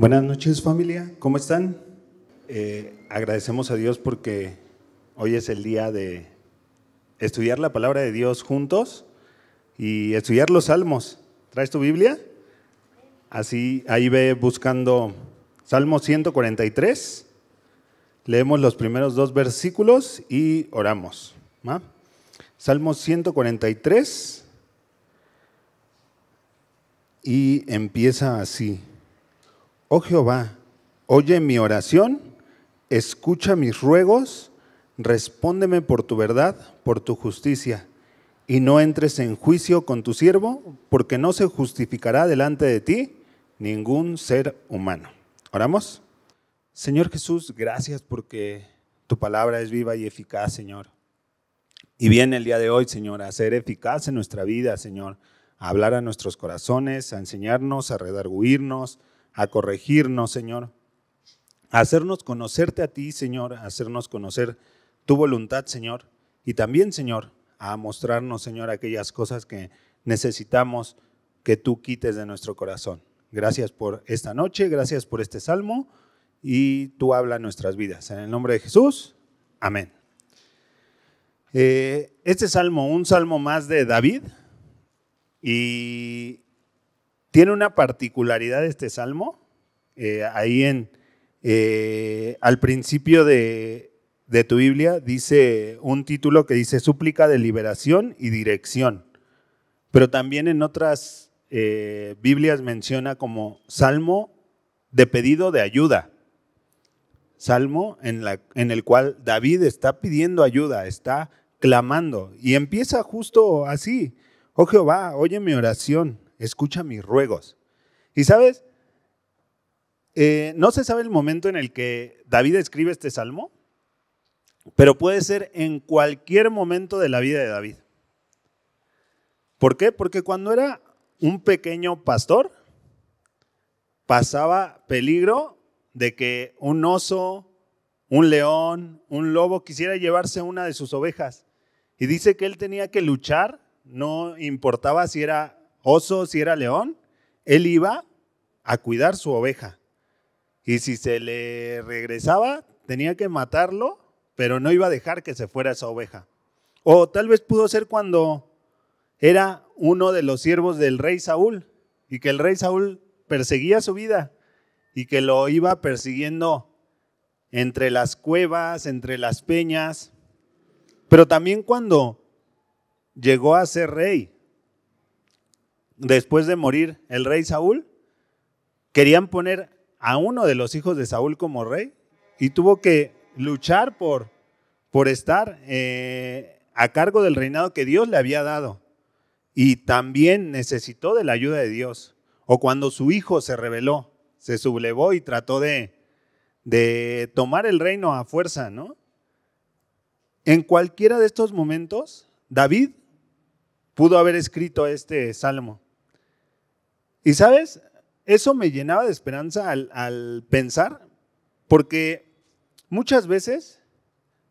Buenas noches familia, ¿cómo están? Eh, agradecemos a Dios porque hoy es el día de estudiar la palabra de Dios juntos y estudiar los salmos. ¿Traes tu Biblia? Así, ahí ve buscando Salmo 143, leemos los primeros dos versículos y oramos. ¿ma? Salmo 143 y empieza así. Oh Jehová, oye mi oración, escucha mis ruegos, respóndeme por tu verdad, por tu justicia, y no entres en juicio con tu siervo, porque no se justificará delante de ti ningún ser humano. Oramos. Señor Jesús, gracias porque tu palabra es viva y eficaz, Señor. Y viene el día de hoy, Señor, a ser eficaz en nuestra vida, Señor, a hablar a nuestros corazones, a enseñarnos, a redarguirnos, a corregirnos, Señor, a hacernos conocerte a ti, Señor, a hacernos conocer tu voluntad, Señor, y también, Señor, a mostrarnos, Señor, aquellas cosas que necesitamos que tú quites de nuestro corazón. Gracias por esta noche, gracias por este salmo y tú habla nuestras vidas. En el nombre de Jesús, amén. Eh, este salmo, un salmo más de David, y tiene una particularidad este salmo, eh, ahí en, eh, al principio de, de tu Biblia dice un título que dice súplica de liberación y dirección, pero también en otras eh, Biblias menciona como salmo de pedido de ayuda, salmo en, la, en el cual David está pidiendo ayuda, está clamando y empieza justo así, oh Jehová, oye mi oración, escucha mis ruegos. Y sabes, eh, no se sabe el momento en el que David escribe este salmo, pero puede ser en cualquier momento de la vida de David. ¿Por qué? Porque cuando era un pequeño pastor, pasaba peligro de que un oso, un león, un lobo quisiera llevarse una de sus ovejas. Y dice que él tenía que luchar, no importaba si era oso, si era león, él iba a cuidar su oveja. Y si se le regresaba, tenía que matarlo, pero no iba a dejar que se fuera esa oveja. O tal vez pudo ser cuando era uno de los siervos del rey Saúl y que el rey Saúl perseguía su vida y que lo iba persiguiendo entre las cuevas, entre las peñas, pero también cuando llegó a ser rey después de morir el rey Saúl, querían poner a uno de los hijos de Saúl como rey y tuvo que luchar por, por estar eh, a cargo del reinado que Dios le había dado. Y también necesitó de la ayuda de Dios. O cuando su hijo se rebeló, se sublevó y trató de, de tomar el reino a fuerza, ¿no? En cualquiera de estos momentos, David pudo haber escrito este salmo. Y sabes, eso me llenaba de esperanza al, pensar, porque muchas veces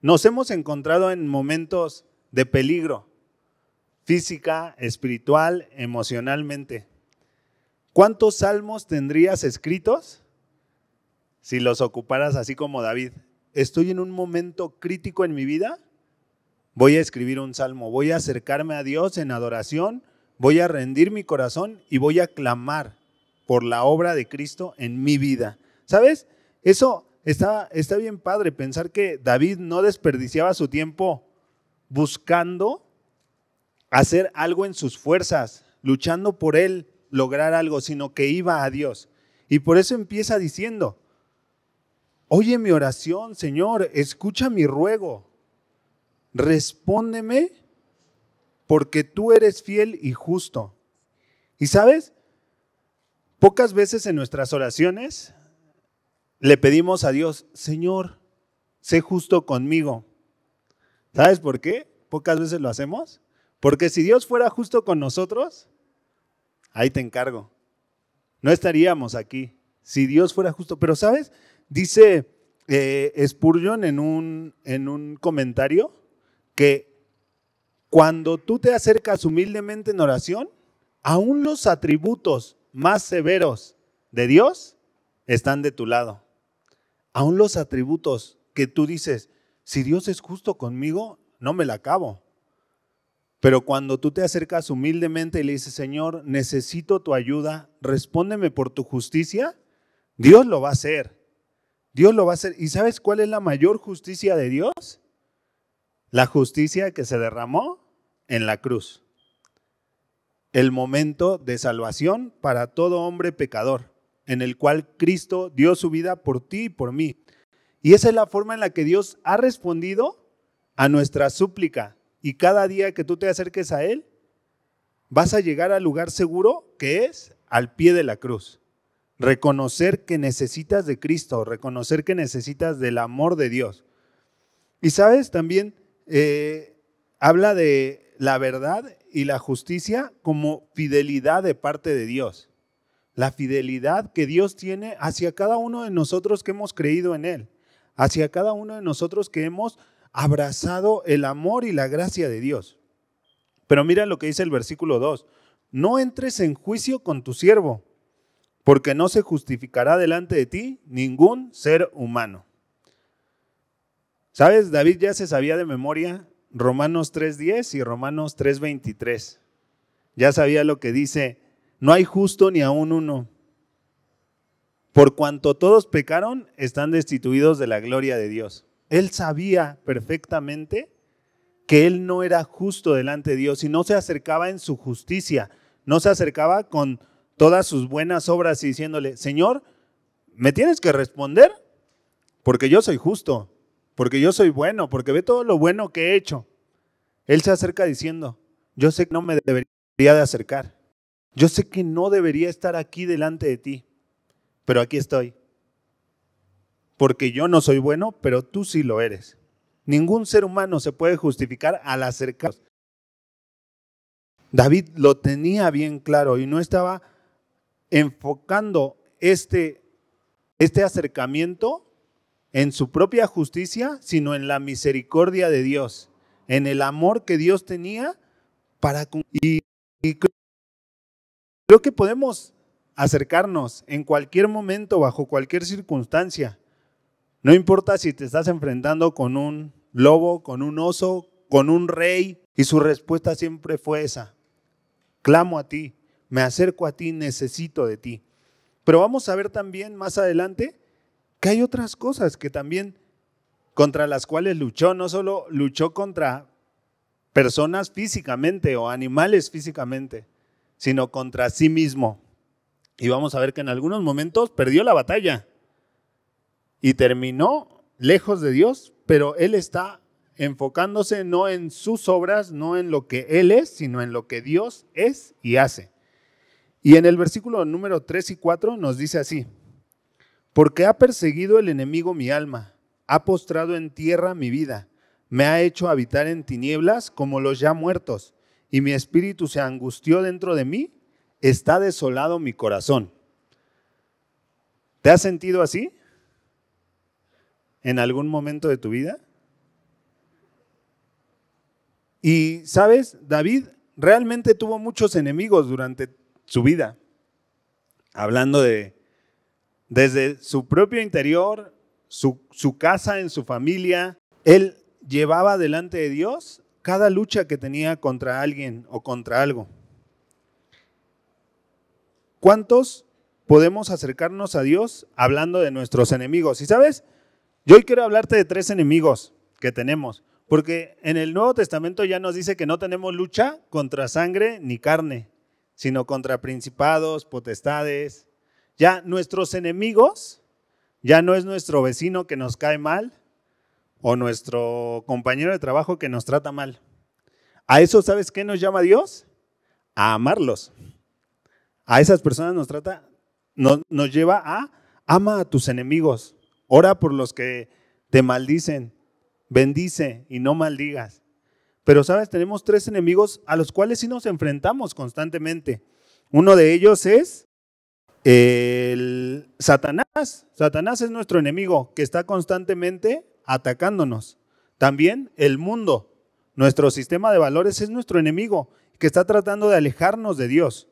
nos hemos encontrado en momentos de peligro, física, espiritual, emocionalmente. ¿Cuántos salmos tendrías escritos si los ocuparas así como David? Estoy en un momento crítico en mi vida, voy a escribir un salmo, voy a acercarme a Dios en adoración voy a rendir mi corazón y voy a clamar por la obra de Cristo en mi vida. ¿Sabes? Eso está, está bien padre, pensar que David no desperdiciaba su tiempo buscando hacer algo en sus fuerzas, luchando por él, lograr algo, sino que iba a Dios. Y por eso empieza diciendo, oye mi oración, Señor, escucha mi ruego, respóndeme porque tú eres fiel y justo. Y sabes, pocas veces en nuestras oraciones le pedimos a Dios, Señor, sé justo conmigo. ¿Sabes por qué? Pocas veces lo hacemos. Porque si Dios fuera justo con nosotros, ahí te encargo. No estaríamos aquí si Dios fuera justo. Pero, ¿sabes? Dice eh, Spurgeon en un, en un comentario que cuando tú te acercas humildemente en oración, aún los atributos más severos de Dios están de tu lado. Aún los atributos que tú dices, si Dios es justo conmigo, no me la acabo. Pero cuando tú te acercas humildemente y le dices, Señor, necesito tu ayuda, respóndeme por tu justicia, Dios lo va a hacer. Dios lo va a hacer. ¿Y sabes cuál es la mayor justicia de Dios? La justicia que se derramó en la cruz. El momento de salvación para todo hombre pecador, en el cual Cristo dio su vida por ti y por mí. Y esa es la forma en la que Dios ha respondido a nuestra súplica. Y cada día que tú te acerques a Él, vas a llegar al lugar seguro que es al pie de la cruz. Reconocer que necesitas de Cristo, reconocer que necesitas del amor de Dios. Y sabes también eh, habla de la verdad y la justicia como fidelidad de parte de Dios. La fidelidad que Dios tiene hacia cada uno de nosotros que hemos creído en Él, hacia cada uno de nosotros que hemos abrazado el amor y la gracia de Dios. Pero mira lo que dice el versículo 2. No entres en juicio con tu siervo, porque no se justificará delante de ti ningún ser humano. ¿Sabes? David ya se sabía de memoria Romanos 3.10 y Romanos 3.23. Ya sabía lo que dice, no hay justo ni aún uno. Por cuanto todos pecaron, están destituidos de la gloria de Dios. Él sabía perfectamente que él no era justo delante de Dios y no se acercaba en su justicia, no se acercaba con todas sus buenas obras y diciéndole, Señor, me tienes que responder porque yo soy justo porque yo soy bueno, porque ve todo lo bueno que he hecho. Él se acerca diciendo, yo sé que no me debería de acercar, yo sé que no debería estar aquí delante de ti, pero aquí estoy, porque yo no soy bueno, pero tú sí lo eres. Ningún ser humano se puede justificar al acercarse. David lo tenía bien claro y no estaba enfocando este, este acercamiento en su propia justicia, sino en la misericordia de Dios, en el amor que Dios tenía para... Y, y creo que podemos acercarnos en cualquier momento, bajo cualquier circunstancia. No importa si te estás enfrentando con un lobo, con un oso, con un rey, y su respuesta siempre fue esa. Clamo a ti, me acerco a ti, necesito de ti. Pero vamos a ver también más adelante hay otras cosas que también contra las cuales luchó, no solo luchó contra personas físicamente o animales físicamente, sino contra sí mismo. Y vamos a ver que en algunos momentos perdió la batalla y terminó lejos de Dios, pero él está enfocándose no en sus obras, no en lo que él es, sino en lo que Dios es y hace. Y en el versículo número 3 y 4 nos dice así, porque ha perseguido el enemigo mi alma, ha postrado en tierra mi vida, me ha hecho habitar en tinieblas como los ya muertos, y mi espíritu se angustió dentro de mí, está desolado mi corazón. ¿Te has sentido así? ¿En algún momento de tu vida? Y sabes, David realmente tuvo muchos enemigos durante su vida. Hablando de desde su propio interior, su, casa, en su familia, él llevaba delante de Dios cada lucha que tenía contra alguien o contra algo. ¿Cuántos podemos acercarnos a Dios hablando de nuestros enemigos? Y sabes, yo hoy quiero hablarte de tres enemigos que tenemos, porque en el Nuevo Testamento ya nos dice que no tenemos lucha contra sangre ni carne, sino contra principados, potestades, ya nuestros enemigos, ya no es nuestro vecino que nos cae mal o nuestro compañero de trabajo que nos trata mal. A eso, ¿sabes qué nos llama Dios? A amarlos. A esas personas nos trata, nos lleva a ama a tus enemigos, ora por los que te maldicen, bendice y no maldigas. Pero, ¿sabes? Tenemos tres enemigos a los cuales sí nos enfrentamos constantemente. Uno de ellos es el Satanás, Satanás es nuestro enemigo que está constantemente atacándonos. También el mundo, nuestro sistema de valores es nuestro enemigo que está tratando de alejarnos de Dios.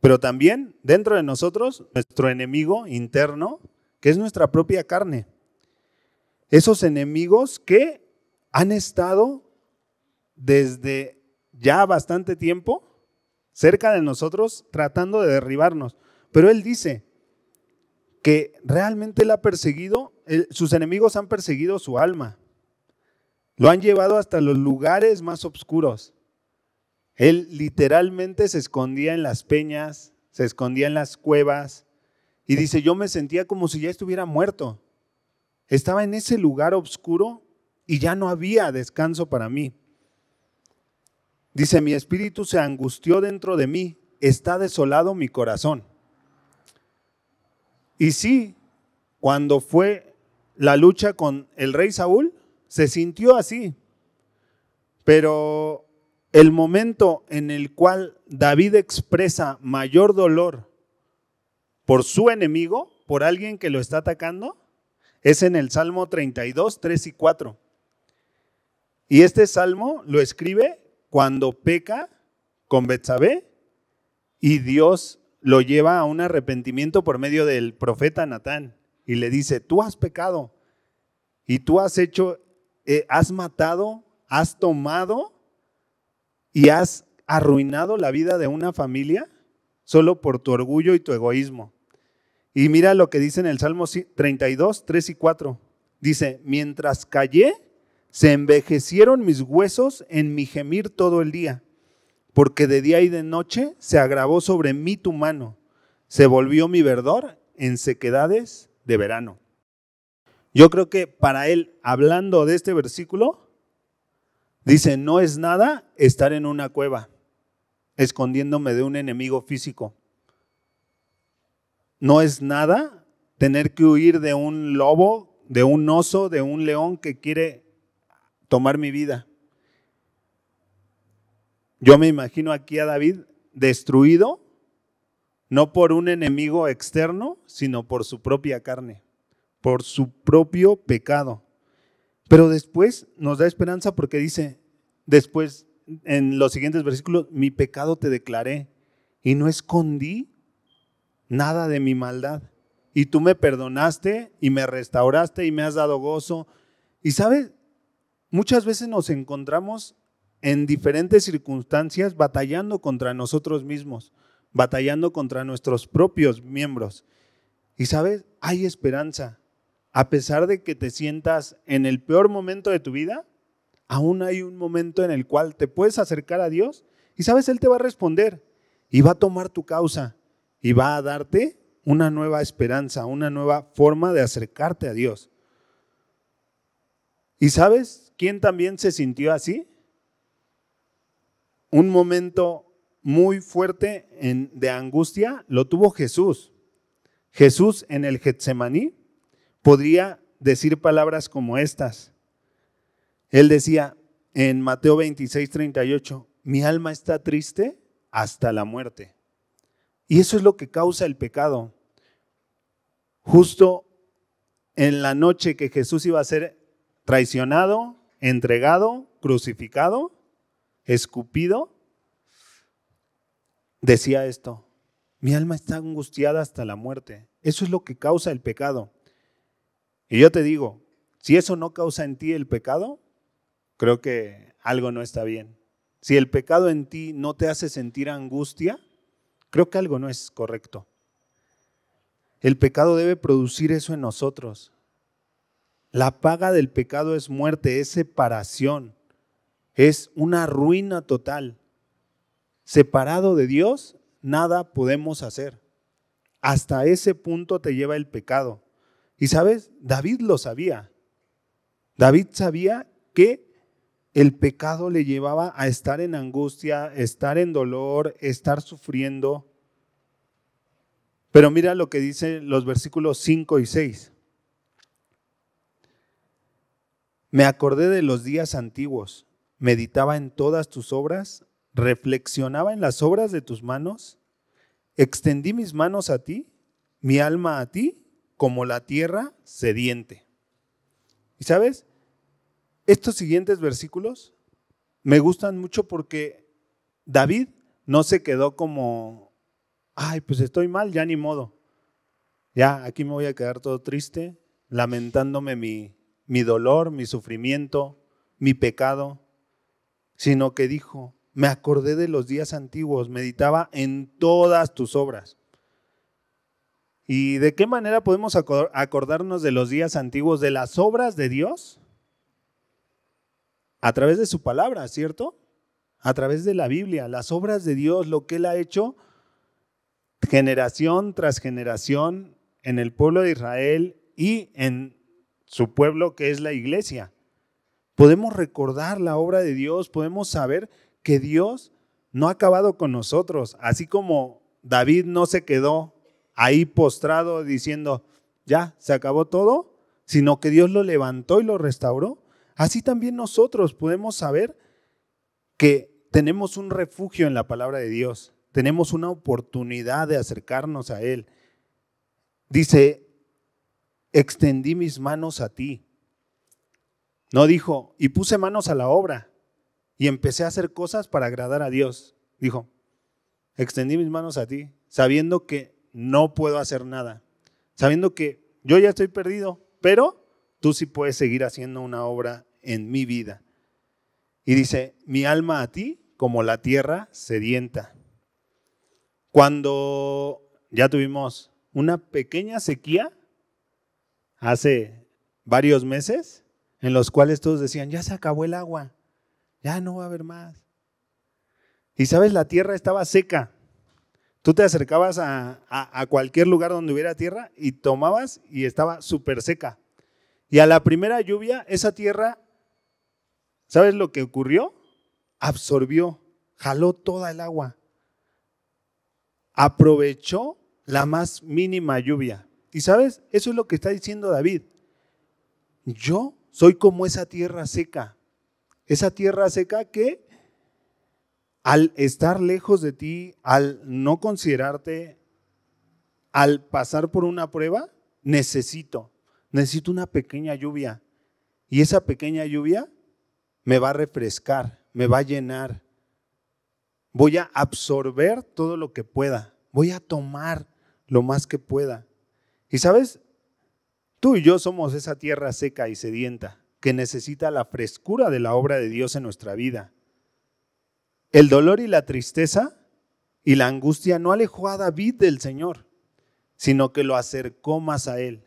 Pero también dentro de nosotros, nuestro enemigo interno, que es nuestra propia carne. Esos enemigos que han estado desde ya bastante tiempo cerca de nosotros tratando de derribarnos. Pero él dice que realmente él ha perseguido, sus enemigos han perseguido su alma. Lo han llevado hasta los lugares más oscuros. Él literalmente se escondía en las peñas, se escondía en las cuevas. Y dice, yo me sentía como si ya estuviera muerto. Estaba en ese lugar oscuro y ya no había descanso para mí. Dice, mi espíritu se angustió dentro de mí, está desolado mi corazón. Y sí, cuando fue la lucha con el rey Saúl, se sintió así. Pero el momento en el cual David expresa mayor dolor por su enemigo, por alguien que lo está atacando, es en el Salmo 32, 3 y 4. Y este salmo lo escribe cuando peca con Betsabé y Dios lo lleva a un arrepentimiento por medio del profeta Natán y le dice, tú has pecado y tú has hecho, eh, has matado, has tomado y has arruinado la vida de una familia solo por tu orgullo y tu egoísmo. Y mira lo que dice en el Salmo 32, 3 y 4. Dice, mientras callé, se envejecieron mis huesos en mi gemir todo el día porque de día y de noche se agravó sobre mí tu mano, se volvió mi verdor en sequedades de verano. Yo creo que para él, hablando de este versículo, dice, no es nada estar en una cueva, escondiéndome de un enemigo físico. No es nada tener que huir de un lobo, de un oso, de un león que quiere tomar mi vida. Yo me imagino aquí a David destruido, no por un enemigo externo, sino por su propia carne, por su propio pecado. Pero después nos da esperanza porque dice, después en los siguientes versículos, mi pecado te declaré y no escondí nada de mi maldad. Y tú me perdonaste y me restauraste y me has dado gozo. Y sabes, muchas veces nos encontramos en diferentes circunstancias batallando contra nosotros mismos, batallando contra nuestros propios miembros. Y sabes, hay esperanza. A pesar de que te sientas en el peor momento de tu vida, aún hay un momento en el cual te puedes acercar a Dios y sabes, Él te va a responder y va a tomar tu causa y va a darte una nueva esperanza, una nueva forma de acercarte a Dios. ¿Y sabes quién también se sintió así? un momento muy fuerte de angustia lo tuvo Jesús. Jesús en el Getsemaní podría decir palabras como estas. Él decía en Mateo 26, 38, mi alma está triste hasta la muerte. Y eso es lo que causa el pecado. Justo en la noche que Jesús iba a ser traicionado, entregado, crucificado, escupido, decía esto, mi alma está angustiada hasta la muerte. Eso es lo que causa el pecado. Y yo te digo, si eso no causa en ti el pecado, creo que algo no está bien. Si el pecado en ti no te hace sentir angustia, creo que algo no es correcto. El pecado debe producir eso en nosotros. La paga del pecado es muerte, es separación es una ruina total. Separado de Dios, nada podemos hacer. Hasta ese punto te lleva el pecado. Y sabes, David lo sabía. David sabía que el pecado le llevaba a estar en angustia, estar en dolor, estar sufriendo. Pero mira lo que dicen los versículos 5 y 6. Me acordé de los días antiguos meditaba en todas tus obras, reflexionaba en las obras de tus manos, extendí mis manos a ti, mi alma a ti, como la tierra sediente. ¿Y sabes? Estos siguientes versículos me gustan mucho porque David no se quedó como, ay, pues estoy mal, ya ni modo. Ya, aquí me voy a quedar todo triste, lamentándome mi, mi dolor, mi sufrimiento, mi pecado sino que dijo, me acordé de los días antiguos, meditaba en todas tus obras. ¿Y de qué manera podemos acordarnos de los días antiguos, de las obras de Dios? A través de su palabra, ¿cierto? A través de la Biblia, las obras de Dios, lo que Él ha hecho generación tras generación en el pueblo de Israel y en su pueblo que es la iglesia podemos recordar la obra de Dios, podemos saber que Dios no ha acabado con nosotros, así como David no se quedó ahí postrado diciendo, ya, se acabó todo, sino que Dios lo levantó y lo restauró. Así también nosotros podemos saber que tenemos un refugio en la palabra de Dios, tenemos una oportunidad de acercarnos a Él. Dice, extendí mis manos a ti no dijo, y puse manos a la obra y empecé a hacer cosas para agradar a Dios. Dijo, extendí mis manos a ti, sabiendo que no puedo hacer nada, sabiendo que yo ya estoy perdido, pero tú sí puedes seguir haciendo una obra en mi vida. Y dice, mi alma a ti como la tierra sedienta. Cuando ya tuvimos una pequeña sequía hace varios meses, en los cuales todos decían, ya se acabó el agua, ya no va a haber más. Y sabes, la tierra estaba seca. Tú te acercabas a, cualquier lugar donde hubiera tierra y tomabas y estaba súper seca. Y a la primera lluvia, esa tierra, ¿sabes lo que ocurrió? Absorbió, jaló toda el agua. Aprovechó la más mínima lluvia. Y sabes, eso es lo que está diciendo David. Yo soy como esa tierra seca, esa tierra seca que al estar lejos de ti, al no considerarte, al pasar por una prueba, necesito, necesito una pequeña lluvia. Y esa pequeña lluvia me va a refrescar, me va a llenar. Voy a absorber todo lo que pueda, voy a tomar lo más que pueda. Y sabes, Tú y yo somos esa tierra seca y sedienta que necesita la frescura de la obra de Dios en nuestra vida. El dolor y la tristeza y la angustia no alejó a David del Señor, sino que lo acercó más a Él.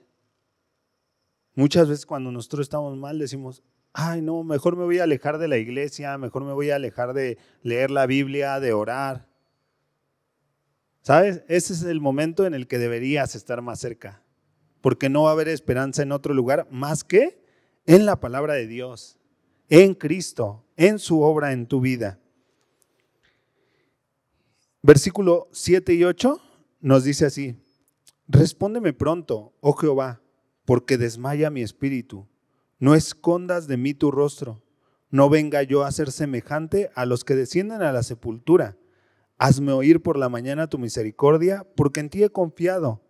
Muchas veces cuando nosotros estamos mal decimos, ay no, mejor me voy a alejar de la iglesia, mejor me voy a alejar de leer la Biblia, de orar. ¿Sabes? Ese es el momento en el que deberías estar más cerca porque no va a haber esperanza en otro lugar más que en la palabra de Dios, en Cristo, en su obra en tu vida. Versículo 7 y 8 nos dice así, respóndeme pronto, oh Jehová, porque desmaya mi espíritu, no escondas de mí tu rostro, no venga yo a ser semejante a los que descienden a la sepultura. Hazme oír por la mañana tu misericordia, porque en ti he confiado.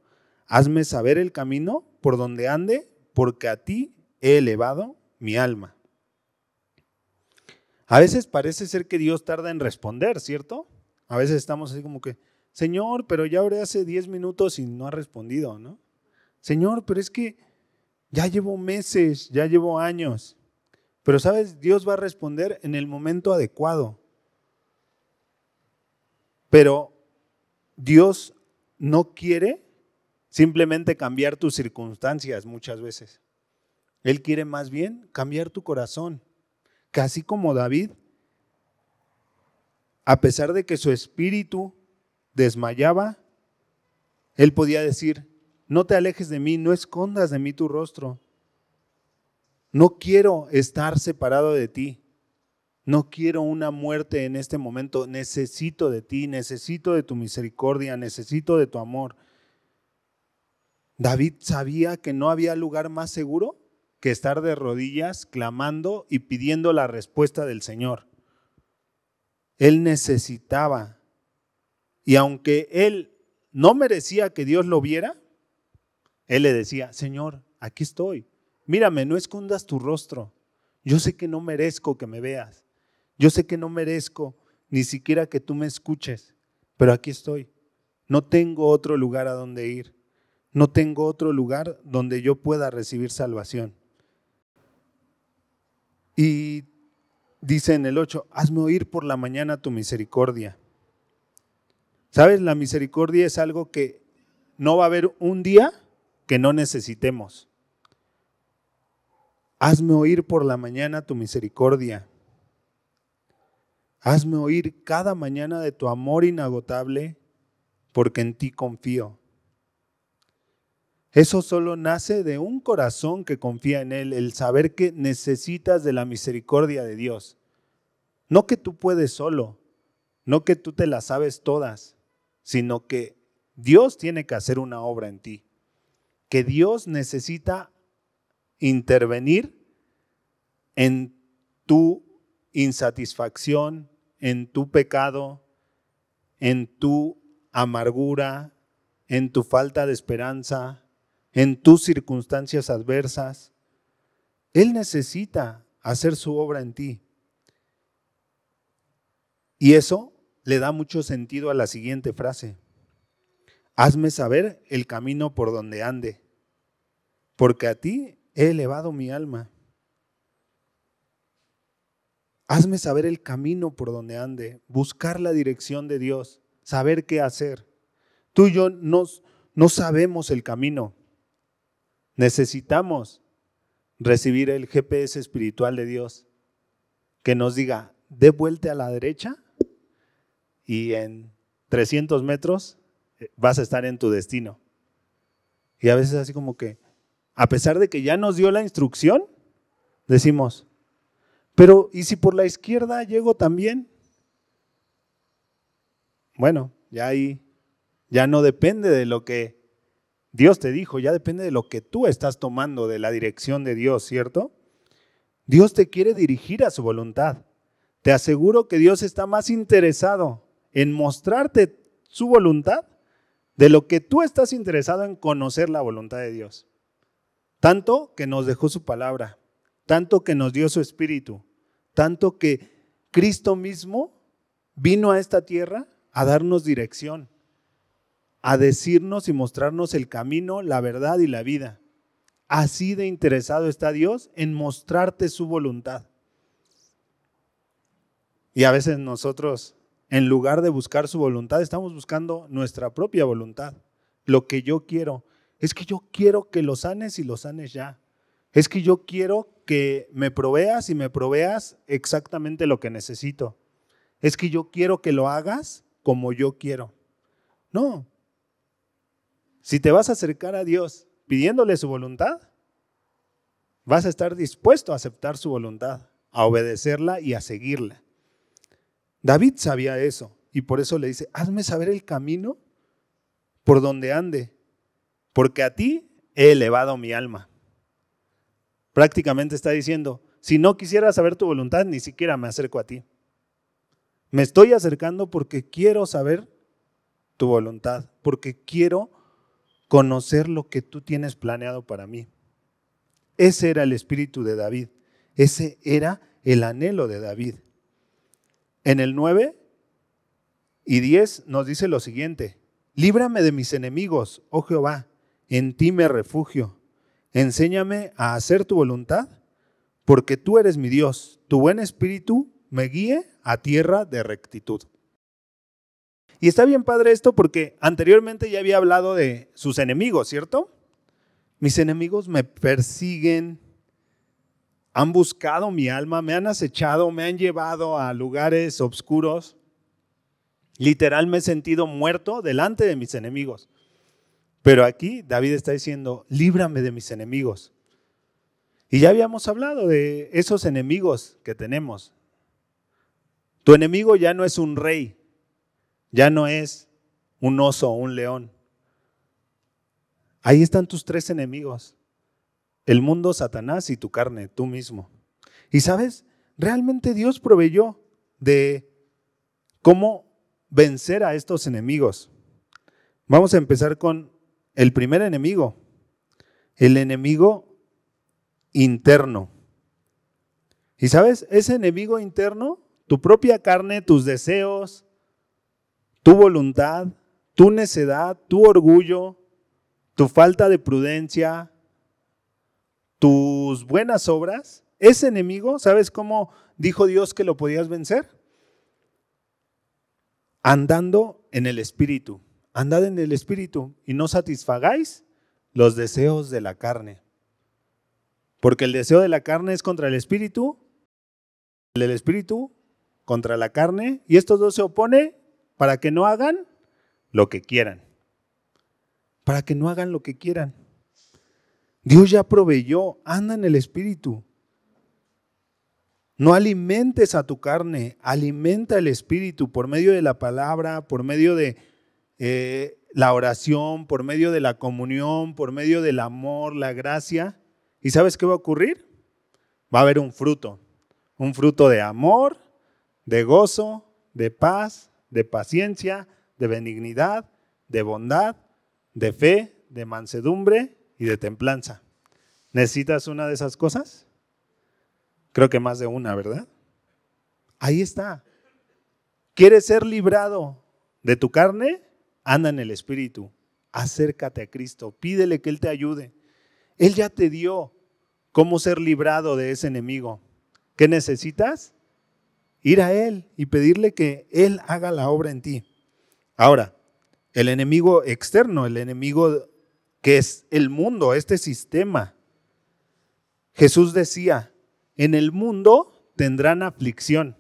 Hazme saber el camino por donde ande, porque a ti he elevado mi alma. A veces parece ser que Dios tarda en responder, ¿cierto? A veces estamos así como que, Señor, pero ya oré hace 10 minutos y no ha respondido, ¿no? Señor, pero es que ya llevo meses, ya llevo años. Pero sabes, Dios va a responder en el momento adecuado. Pero Dios no quiere Simplemente cambiar tus circunstancias muchas veces. Él quiere más bien cambiar tu corazón. Casi como David, a pesar de que su espíritu desmayaba, él podía decir, no te alejes de mí, no escondas de mí tu rostro. No quiero estar separado de ti. No quiero una muerte en este momento. Necesito de ti, necesito de tu misericordia, necesito de tu amor. David sabía que no había lugar más seguro que estar de rodillas clamando y pidiendo la respuesta del Señor. Él necesitaba, y aunque él no merecía que Dios lo viera, él le decía, Señor, aquí estoy, mírame, no escondas tu rostro, yo sé que no merezco que me veas, yo sé que no merezco ni siquiera que tú me escuches, pero aquí estoy, no tengo otro lugar a donde ir. No tengo otro lugar donde yo pueda recibir salvación. Y dice en el 8, hazme oír por la mañana tu misericordia. ¿Sabes? La misericordia es algo que no va a haber un día que no necesitemos. Hazme oír por la mañana tu misericordia. Hazme oír cada mañana de tu amor inagotable, porque en ti confío. Eso solo nace de un corazón que confía en Él, el saber que necesitas de la misericordia de Dios. No que tú puedes solo, no que tú te las sabes todas, sino que Dios tiene que hacer una obra en ti, que Dios necesita intervenir en tu insatisfacción, en tu pecado, en tu amargura, en tu falta de esperanza, en tus circunstancias adversas. Él necesita hacer su obra en ti. Y eso le da mucho sentido a la siguiente frase. Hazme saber el camino por donde ande, porque a ti he elevado mi alma. Hazme saber el camino por donde ande, buscar la dirección de Dios, saber qué hacer. Tú y yo no, sabemos el camino, Necesitamos recibir el GPS espiritual de Dios que nos diga, dé vuelta a la derecha y en 300 metros eh, vas a estar en tu destino. Y a veces así como que, a pesar de que ya nos dio la instrucción, decimos, pero ¿y si por la izquierda llego también? Bueno, ya ahí, ya no depende de lo que Dios te dijo, ya depende de lo que tú estás tomando de la dirección de Dios, ¿cierto? Dios te quiere dirigir a su voluntad. Te aseguro que Dios está más interesado en mostrarte su voluntad de lo que tú estás interesado en conocer la voluntad de Dios. Tanto que nos dejó su palabra, tanto que nos dio su espíritu, tanto que Cristo mismo vino a esta tierra a darnos dirección a decirnos y mostrarnos el camino, la verdad y la vida. Así de interesado está Dios en mostrarte su voluntad. Y a veces nosotros, en lugar de buscar su voluntad, estamos buscando nuestra propia voluntad. Lo que yo quiero es que yo quiero que lo sanes y lo sanes ya. Es que yo quiero que me proveas y me proveas exactamente lo que necesito. Es que yo quiero que lo hagas como yo quiero. No, si te vas a acercar a Dios pidiéndole su voluntad, vas a estar dispuesto a aceptar su voluntad, a obedecerla y a seguirla. David sabía eso y por eso le dice, hazme saber el camino por donde ande, porque a ti he elevado mi alma. Prácticamente está diciendo, si no quisiera saber tu voluntad, ni siquiera me acerco a ti. Me estoy acercando porque quiero saber tu voluntad, porque quiero conocer lo que tú tienes planeado para mí. Ese era el espíritu de David, ese era el anhelo de David. En el 9 y 10 nos dice lo siguiente, líbrame de mis enemigos, oh Jehová, en ti me refugio, enséñame a hacer tu voluntad, porque tú eres mi Dios, tu buen espíritu me guíe a tierra de rectitud. Y está bien padre esto porque anteriormente ya había hablado de sus enemigos, ¿cierto? Mis enemigos me persiguen, han buscado mi alma, me han acechado, me han llevado a lugares oscuros. Literal me he sentido muerto delante de mis enemigos. Pero aquí David está diciendo, líbrame de mis enemigos. Y ya habíamos hablado de esos enemigos que tenemos. Tu enemigo ya no es un rey, ya no es un oso o un león. Ahí están tus tres enemigos. El mundo, Satanás y tu carne, tú mismo. Y sabes, realmente Dios proveyó de cómo vencer a estos enemigos. Vamos a empezar con el primer enemigo, el enemigo interno. Y sabes, ese enemigo interno, tu propia carne, tus deseos, tu voluntad, tu necedad, tu orgullo, tu falta de prudencia, tus buenas obras, ese enemigo, ¿sabes cómo dijo Dios que lo podías vencer? Andando en el Espíritu. Andad en el Espíritu y no satisfagáis los deseos de la carne. Porque el deseo de la carne es contra el Espíritu, el del Espíritu contra la carne, y estos dos se oponen para que no hagan lo que quieran. Para que no hagan lo que quieran. Dios ya proveyó, anda en el Espíritu. No alimentes a tu carne, alimenta el Espíritu por medio de la palabra, por medio de eh, la oración, por medio de la comunión, por medio del amor, la gracia. ¿Y sabes qué va a ocurrir? Va a haber un fruto, un fruto de amor, de gozo, de paz, de paciencia, de benignidad, de bondad, de fe, de mansedumbre y de templanza. ¿Necesitas una de esas cosas? Creo que más de una, ¿verdad? Ahí está. ¿Quieres ser librado de tu carne? Anda en el Espíritu. Acércate a Cristo. Pídele que Él te ayude. Él ya te dio cómo ser librado de ese enemigo. ¿Qué necesitas? ir a Él y pedirle que Él haga la obra en ti. Ahora, el enemigo externo, el enemigo que es el mundo, este sistema. Jesús decía, en el mundo tendrán aflicción,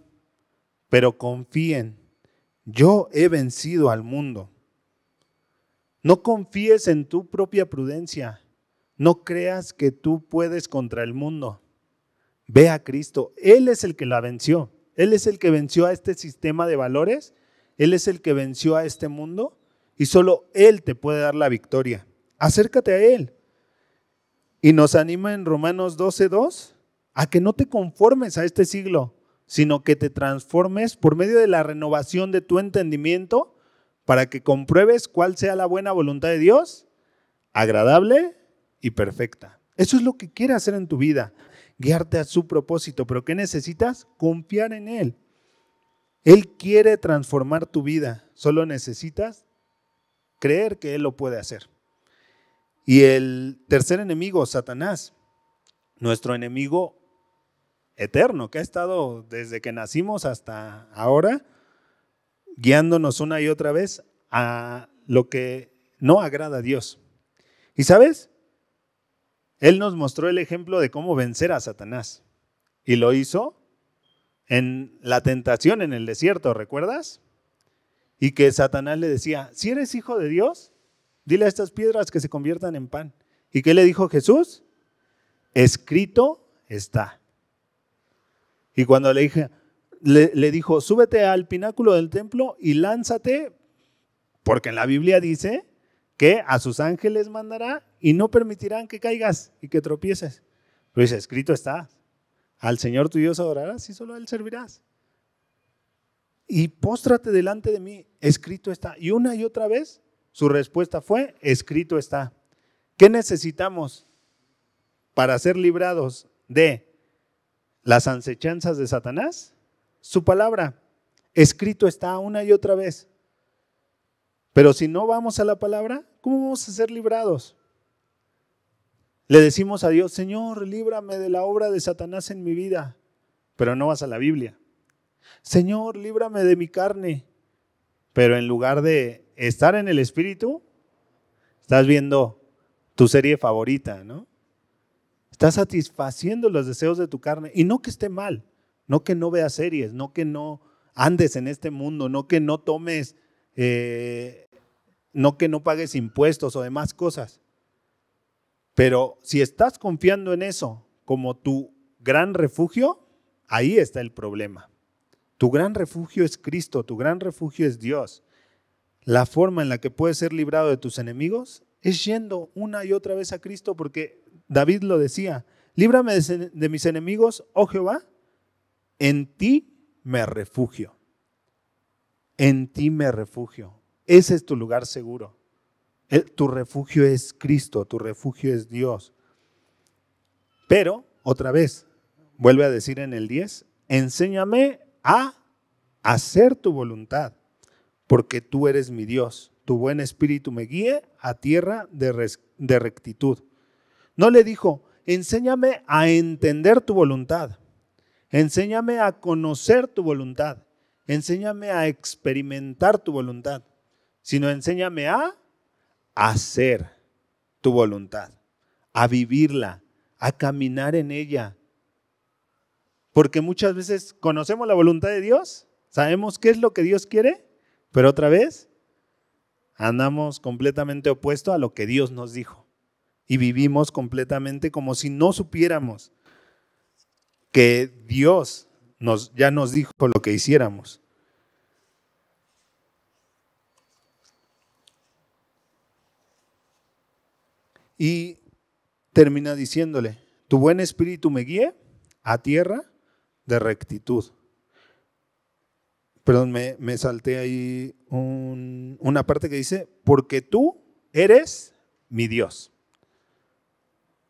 pero confíen, yo he vencido al mundo. No confíes en tu propia prudencia, no creas que tú puedes contra el mundo. Ve a Cristo, Él es el que la venció. Él es el que venció a este sistema de valores, Él es el que venció a este mundo y solo Él te puede dar la victoria. Acércate a Él. Y nos anima en Romanos 12.2 a que no te conformes a este siglo, sino que te transformes por medio de la renovación de tu entendimiento para que compruebes cuál sea la buena voluntad de Dios, agradable y perfecta. Eso es lo que quiere hacer en tu vida guiarte a su propósito. Pero ¿qué necesitas? Confiar en Él. Él quiere transformar tu vida. Solo necesitas creer que Él lo puede hacer. Y el tercer enemigo, Satanás, nuestro enemigo eterno, que ha estado desde que nacimos hasta ahora, guiándonos una y otra vez a lo que no agrada a Dios. ¿Y sabes? Él nos mostró el ejemplo de cómo vencer a Satanás. Y lo hizo en la tentación en el desierto, ¿recuerdas? Y que Satanás le decía, si eres hijo de Dios, dile a estas piedras que se conviertan en pan. ¿Y qué le dijo Jesús? Escrito está. Y cuando le, le, dijo, súbete al pináculo del templo y lánzate, porque en la Biblia dice que a sus ángeles mandará y no permitirán que caigas y que tropieces. Pues escrito está, al Señor tu Dios adorarás y solo a Él servirás. Y póstrate delante de mí, escrito está. Y una y otra vez su respuesta fue, escrito está. ¿Qué necesitamos para ser librados de las ansechanzas de Satanás? Su palabra, escrito está una y otra vez. Pero si no vamos a la palabra, ¿cómo vamos a ser librados? Le decimos a Dios, Señor, líbrame de la obra de Satanás en mi vida, pero no vas a la Biblia. Señor, líbrame de mi carne, pero en lugar de estar en el Espíritu, estás viendo tu serie favorita, ¿no? Estás satisfaciendo los deseos de tu carne. Y no que esté mal, no que no veas series, no que no andes en este mundo, no que no tomes eh, no que no pagues impuestos o demás cosas. Pero si estás confiando en eso como tu gran refugio, ahí está el problema. Tu gran refugio es Cristo, tu gran refugio es Dios. La forma en la que puedes ser librado de tus enemigos es yendo una y otra vez a Cristo, porque David lo decía, líbrame de mis enemigos, oh Jehová, en ti me refugio en ti me refugio. Ese es tu lugar seguro. Tu refugio es Cristo, tu refugio es Dios. Pero, otra vez, vuelve a decir en el 10, enséñame a hacer tu voluntad, porque tú eres mi Dios. Tu buen espíritu me guíe a tierra de, rectitud. No le dijo, enséñame a entender tu voluntad, enséñame a conocer tu voluntad, enséñame a experimentar tu voluntad, sino enséñame a hacer tu voluntad, a vivirla, a caminar en ella. Porque muchas veces conocemos la voluntad de Dios, sabemos qué es lo que Dios quiere, pero otra vez andamos completamente opuesto a lo que Dios nos dijo y vivimos completamente como si no supiéramos que Dios nos, ya nos dijo lo que hiciéramos. Y termina diciéndole, tu buen espíritu me guíe a tierra de rectitud. Perdón, me, salté ahí una parte que dice, porque tú eres mi Dios.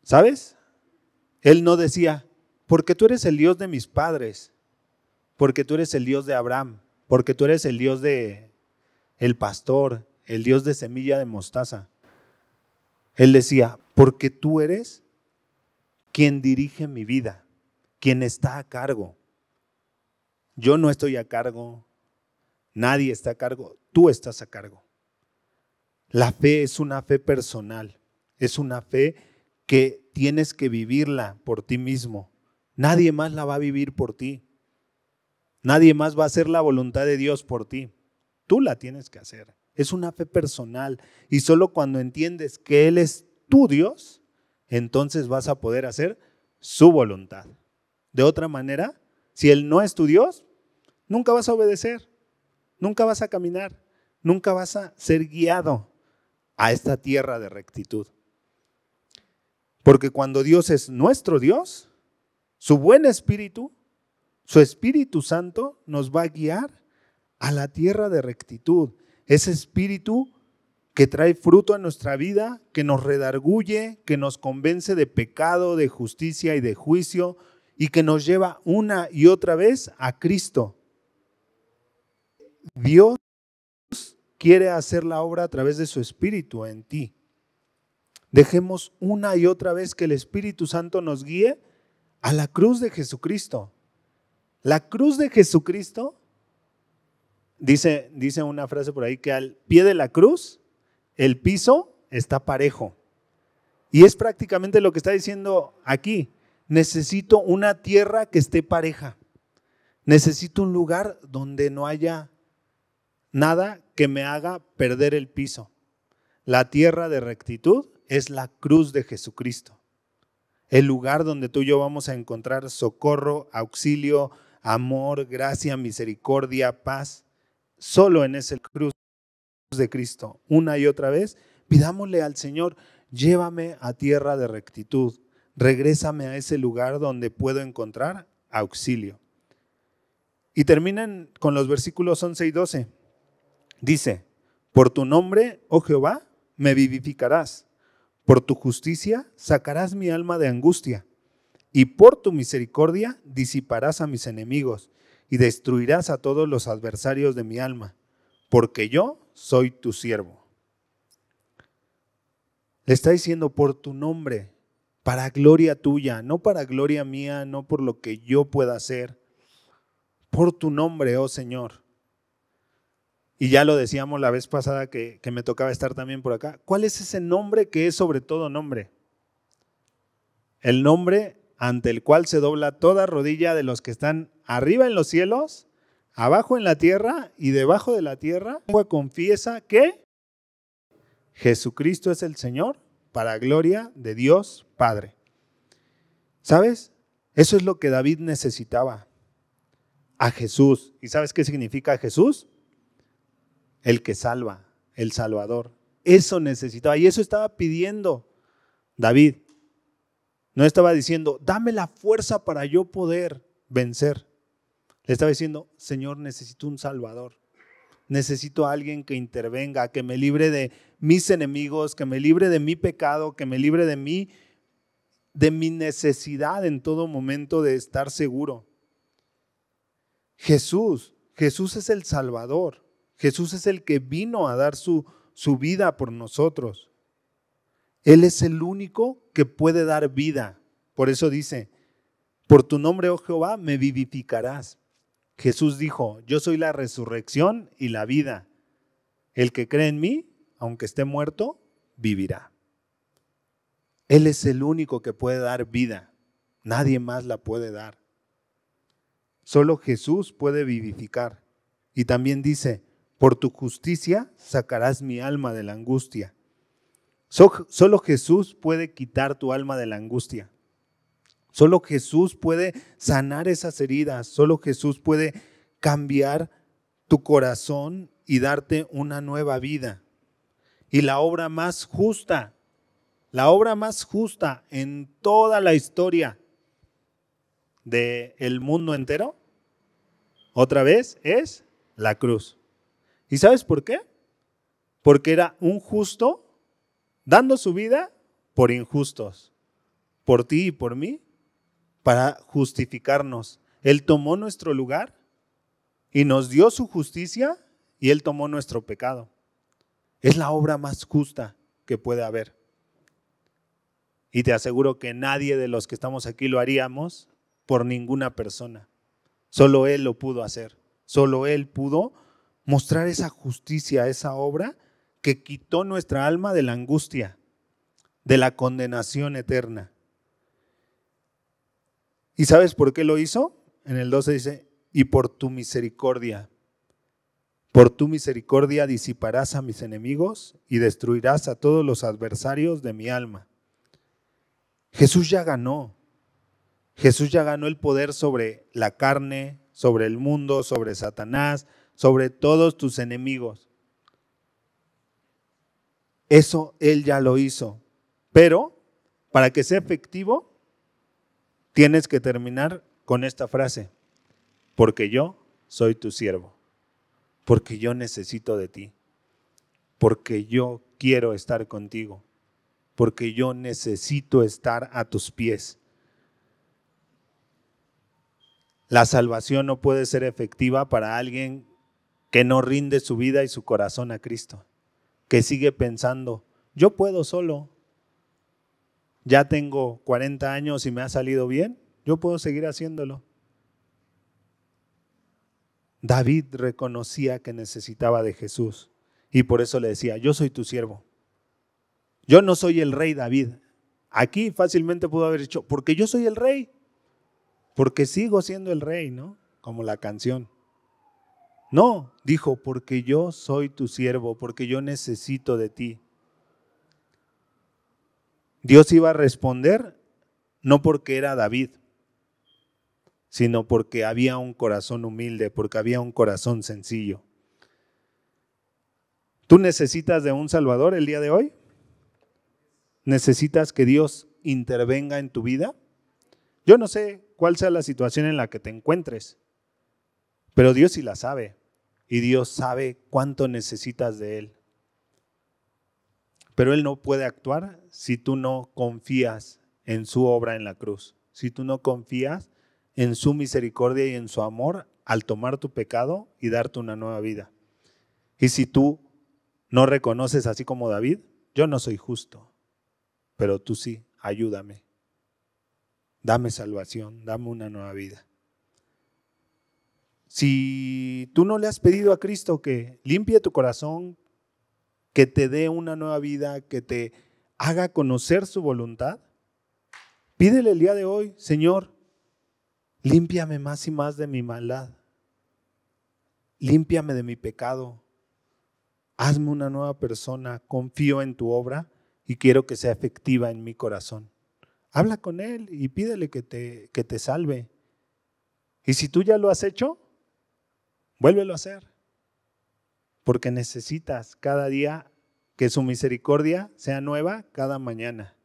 ¿Sabes? Él no decía, porque tú eres el Dios de mis padres porque tú eres el Dios de Abraham, porque tú eres el Dios de el pastor, el Dios de semilla de mostaza. Él decía, porque tú eres quien dirige mi vida, quien está a cargo. Yo no estoy a cargo, nadie está a cargo, tú estás a cargo. La fe es una fe personal, es una fe que tienes que vivirla por ti mismo. Nadie más la va a vivir por ti. Nadie más va a hacer la voluntad de Dios por ti. Tú la tienes que hacer. Es una fe personal. Y solo cuando entiendes que Él es tu Dios, entonces vas a poder hacer su voluntad. De otra manera, si Él no es tu Dios, nunca vas a obedecer, nunca vas a caminar, nunca vas a ser guiado a esta tierra de rectitud. Porque cuando Dios es nuestro Dios, su buen espíritu su Espíritu Santo nos va a guiar a la tierra de rectitud. Ese Espíritu que trae fruto a nuestra vida, que nos redarguye, que nos convence de pecado, de justicia y de juicio, y que nos lleva una y otra vez a Cristo. Dios quiere hacer la obra a través de su Espíritu en ti. Dejemos una y otra vez que el Espíritu Santo nos guíe a la cruz de Jesucristo. La cruz de Jesucristo, dice, dice una frase por ahí, que al pie de la cruz el piso está parejo. Y es prácticamente lo que está diciendo aquí. Necesito una tierra que esté pareja. Necesito un lugar donde no haya nada que me haga perder el piso. La tierra de rectitud es la cruz de Jesucristo. El lugar donde tú y yo vamos a encontrar socorro, auxilio, amor, gracia, misericordia, paz. Solo en ese cruz de Cristo, una y otra vez, pidámosle al Señor, llévame a tierra de rectitud, regrésame a ese lugar donde puedo encontrar auxilio. Y terminan con los versículos 11 y 12. Dice, por tu nombre, oh Jehová, me vivificarás, por tu justicia sacarás mi alma de angustia y por tu misericordia disiparás a mis enemigos y destruirás a todos los adversarios de mi alma, porque yo soy tu siervo. Le está diciendo por tu nombre, para gloria tuya, no para gloria mía, no por lo que yo pueda hacer, por tu nombre, oh Señor. Y ya lo decíamos la vez pasada que, que me tocaba estar también por acá. ¿Cuál es ese nombre que es sobre todo nombre? El nombre ante el cual se dobla toda rodilla de los que están arriba en los cielos, abajo en la tierra y debajo de la tierra. Confiesa que Jesucristo es el Señor para gloria de Dios Padre. ¿Sabes? Eso es lo que David necesitaba. A Jesús. ¿Y sabes qué significa Jesús? El que salva, el Salvador. Eso necesitaba y eso estaba pidiendo David. No estaba diciendo, dame la fuerza para yo poder vencer. Le estaba diciendo, Señor, necesito un Salvador. Necesito a alguien que intervenga, que me libre de mis enemigos, que me libre de mi pecado, que me libre de mí, de mi necesidad en todo momento de estar seguro. Jesús, Jesús es el Salvador. Jesús es el que vino a dar su, su vida por nosotros. Él es el único que puede dar vida. Por eso dice, por tu nombre, oh Jehová, me vivificarás. Jesús dijo, yo soy la resurrección y la vida. El que cree en mí, aunque esté muerto, vivirá. Él es el único que puede dar vida. Nadie más la puede dar. Solo Jesús puede vivificar. Y también dice, por tu justicia sacarás mi alma de la angustia. Solo Jesús puede quitar tu alma de la angustia. Solo Jesús puede sanar esas heridas. Solo Jesús puede cambiar tu corazón y darte una nueva vida. Y la obra más justa, la obra más justa en toda la historia del mundo entero, otra vez, es la cruz. ¿Y sabes por qué? Porque era un justo dando su vida por injustos, por ti y por mí, para justificarnos. Él tomó nuestro lugar y nos dio su justicia y Él tomó nuestro pecado. Es la obra más justa que puede haber. Y te aseguro que nadie de los que estamos aquí lo haríamos por ninguna persona. Solo Él lo pudo hacer. Solo Él pudo mostrar esa justicia, esa obra que quitó nuestra alma de la angustia, de la condenación eterna. ¿Y sabes por qué lo hizo? En el 12 dice, y por tu misericordia, por tu misericordia disiparás a mis enemigos y destruirás a todos los adversarios de mi alma. Jesús ya ganó. Jesús ya ganó el poder sobre la carne, sobre el mundo, sobre Satanás, sobre todos tus enemigos. Eso Él ya lo hizo. Pero para que sea efectivo, tienes que terminar con esta frase, porque yo soy tu siervo, porque yo necesito de ti, porque yo quiero estar contigo, porque yo necesito estar a tus pies. La salvación no puede ser efectiva para alguien que no rinde su vida y su corazón a Cristo que sigue pensando, yo puedo solo, ya tengo 40 años y me ha salido bien, yo puedo seguir haciéndolo. David reconocía que necesitaba de Jesús y por eso le decía, yo soy tu siervo. Yo no soy el rey David. Aquí fácilmente pudo haber dicho, porque yo soy el rey, porque sigo siendo el rey, ¿no? Como la canción. No, dijo, porque yo soy tu siervo, porque yo necesito de ti. Dios iba a responder no porque era David, sino porque había un corazón humilde, porque había un corazón sencillo. ¿Tú necesitas de un Salvador el día de hoy? ¿Necesitas que Dios intervenga en tu vida? Yo no sé cuál sea la situación en la que te encuentres, pero Dios sí la sabe y Dios sabe cuánto necesitas de Él. Pero Él no puede actuar si tú no confías en su obra en la cruz, si tú no confías en su misericordia y en su amor al tomar tu pecado y darte una nueva vida. Y si tú no reconoces así como David, yo no soy justo, pero tú sí, ayúdame. Dame salvación, dame una nueva vida. Si tú no le has pedido a Cristo que limpie tu corazón, que te dé una nueva vida, que te haga conocer su voluntad, pídele el día de hoy, Señor, límpiame más y más de mi maldad, límpiame de mi pecado, hazme una nueva persona, confío en tu obra y quiero que sea efectiva en mi corazón. Habla con Él y pídele que te, que te salve. Y si tú ya lo has hecho, Vuélvelo a hacer, porque necesitas cada día que su misericordia sea nueva cada mañana.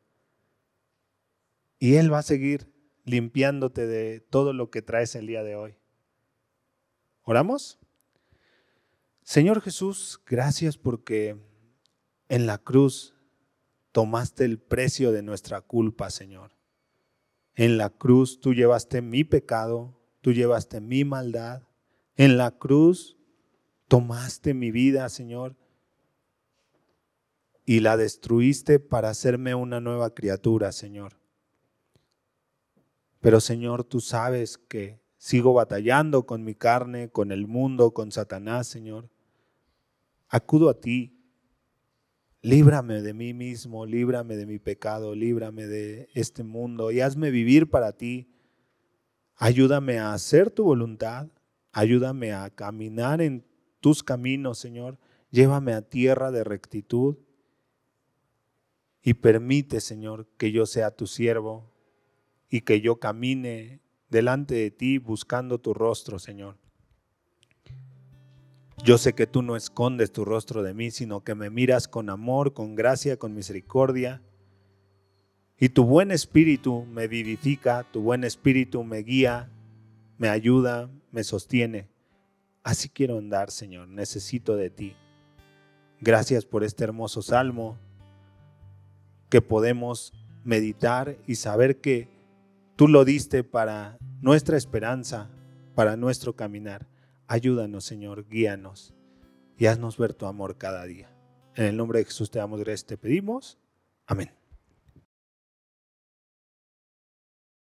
Y Él va a seguir limpiándote de todo lo que traes el día de hoy. ¿Oramos? Señor Jesús, gracias porque en la cruz tomaste el precio de nuestra culpa, Señor. En la cruz tú llevaste mi pecado, tú llevaste mi maldad, en la cruz tomaste mi vida, Señor, y la destruiste para hacerme una nueva criatura, Señor. Pero, Señor, tú sabes que sigo batallando con mi carne, con el mundo, con Satanás, Señor. Acudo a ti. Líbrame de mí mismo, líbrame de mi pecado, líbrame de este mundo y hazme vivir para ti. Ayúdame a hacer tu voluntad Ayúdame a caminar en tus caminos, Señor. Llévame a tierra de rectitud. Y permite, Señor, que yo sea tu siervo y que yo camine delante de ti buscando tu rostro, Señor. Yo sé que tú no escondes tu rostro de mí, sino que me miras con amor, con gracia, con misericordia. Y tu buen espíritu me vivifica, tu buen espíritu me guía, me ayuda, me sostiene. Así quiero andar, Señor, necesito de ti. Gracias por este hermoso salmo que podemos meditar y saber que tú lo diste para nuestra esperanza, para nuestro caminar. Ayúdanos, Señor, guíanos y haznos ver tu amor cada día. En el nombre de Jesús te damos gracias, te pedimos. Amén.